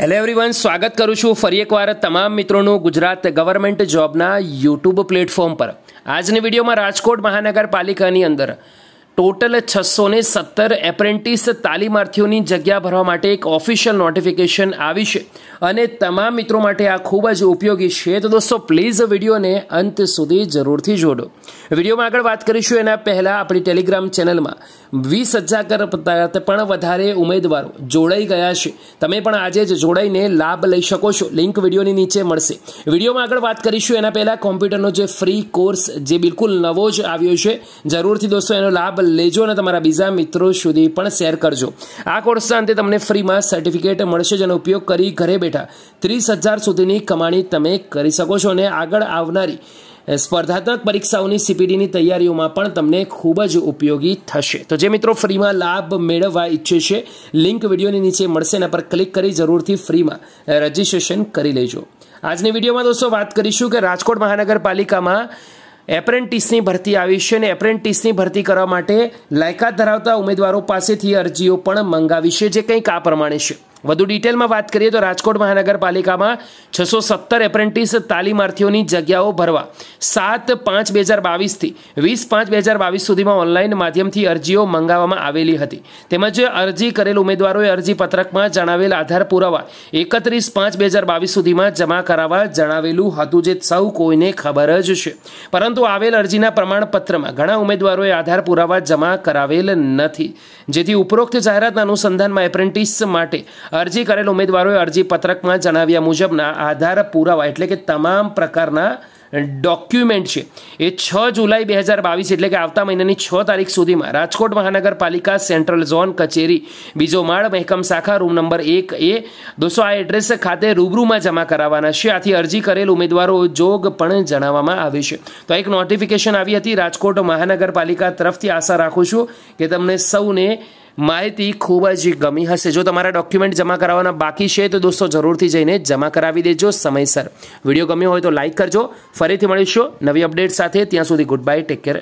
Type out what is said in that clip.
hello everyone સ્વાગત કરું છું ફરી એકવાર તમામ મિત્રોનું ગુજરાત ગવર્મેન્ટ જોબના યુટ્યુબ પ્લેટફોર્મ પર આજની વિડીયોમાં રાજકોટ મહાનગરપાલિકાની અંદર ટોટલ છસો ને સત્તર એપ્રેન્ટિસ તાલીમાર્થીઓની જગ્યા ભરવા માટે એક ઓફિશિયલ નોટિફિકેશન આવી છે અને તમામ મિત્રો માટે આ ખૂબ જ ઉપયોગી છે તો દોસ્તો પ્લીઝ વિડીયોને અંત સુધી જરૂરથી જોડો વિડીયોમાં આગળ વાત કરીશું એના પહેલાં આપણી ટેલિગ્રામ ચેનલમાં વીસ હજાર કરતા પણ વધારે ઉમેદવારો જોડાઈ ગયા છે તમે પણ આજે જ જોડાઈને લાભ લઈ શકો છો લિંક વિડીયોની નીચે મળશે વિડીયોમાં આગળ વાત કરીશું એના પહેલાં કોમ્પ્યુટરનો જે ફ્રી કોર્સ જે બિલકુલ નવો જ આવ્યો છે જરૂરથી દોસ્તો એનો લાભ લેજો અને તમારા બીજા મિત્રો સુધી પણ શેર કરજો આ કોર્સના અંતે તમને ફ્રીમાં સર્ટિફિકેટ મળશે જેનો ઉપયોગ કરી ઘરે બેઠા ત્રીસ હજાર સુધીની કમાણી તમે કરી શકો છો અને આગળ આવનારી સ્પર્ધાત્મક પરીક્ષાઓની સીપીડીની તૈયારીઓમાં પણ તમને ખૂબ જ ઉપયોગી થશે તો જે મિત્રો ફ્રીમાં લાભ મેળવવા ઈચ્છે છે લિંક વિડીયોની નીચે મળશે એના પર ક્લિક કરી જરૂરથી ફ્રીમાં રજીસ્ટ્રેશન કરી લેજો આજની વિડીયોમાં દોસ્તો વાત કરીશું કે રાજકોટ મહાનગરપાલિકામાં એપ્રેન્ટિસની ભરતી આવી છે અને એપ્રેન્ટિસની ભરતી કરવા માટે લાયકાત ધરાવતા ઉમેદવારો પાસેથી અરજીઓ પણ મંગાવી છે જે કંઈક આ પ્રમાણે છે વધુ ડિટેલમાં વાત કરીએ તો રાજકોટ મહાનગરપાલિકામાં છસો સત્તર એપ્રેન્ટિસ તાલીમાર્થીઓની જગ્યાઓ ભરવા સાત પાંચ બે હજાર બાવીસથી વીસ પાંચ બે હજાર બાવીસ સુધીમાં ઓનલાઈન માધ્યમથી અરજીઓ મંગાવવામાં આવેલી હતી તેમજ અરજી કરેલ ઉમેદવારોએ અરજી પત્રકમાં જણાવેલ આધાર પુરાવા એકત્રીસ પાંચ બે હજાર બાવીસ સુધીમાં જમા કરાવવા જણાવેલું હતું જે સૌ કોઈને ખબર જ છે પરંતુ આવેલ અરજીના પ્રમાણપત્રમાં ઘણા ઉમેદવારોએ આધાર પુરાવા જમા કરાવેલ નથી જેથી ઉપરોક્ત જાહેરાતના અનુસંધાનમાં એપ્રેન્ટિસ માટે અરજી કરેલ ઉમેદવારોએ અરજી પત્રકમાં જણાવ્યા મુજબના આધાર પુરાવા એટલે કે તમામ પ્રકારના ડોક્યુમેન્ટ છે એ છ જુલાઈ બે હજાર બાવીસ એટલે કે આવતા મહિનાની છ તારીખ સુધીમાં રાજકોટ મહાનગરપાલિકા સેન્ટ્રલ ઝોન કચેરી બીજો માળ મહેકમ શાખા રૂમ નંબર એક એ દોસ્તો આ એડ્રેસ ખાતે રૂબરૂમાં જમા કરાવવાના છે આથી અરજી કરેલ ઉમેદવારો જોગ પણ જણાવવામાં આવે છે તો એક નોટિફિકેશન આવી હતી રાજકોટ મહાનગરપાલિકા તરફથી આશા રાખું છું કે તમને સૌને માહિતી ખૂબ જ ગમી હશે જો તમારા ડોક્યુમેન્ટ જમા કરાવવાના બાકી છે તો દોસ્તો જરૂરથી જઈને જમા કરાવી દેજો સમયસર વિડીયો ગમ્યો હોય તો લાઇક કરજો ફરીથી મળીશું નવી અપડેટ સાથે ત્યાં સુધી ગુડ બાય ટેક કેર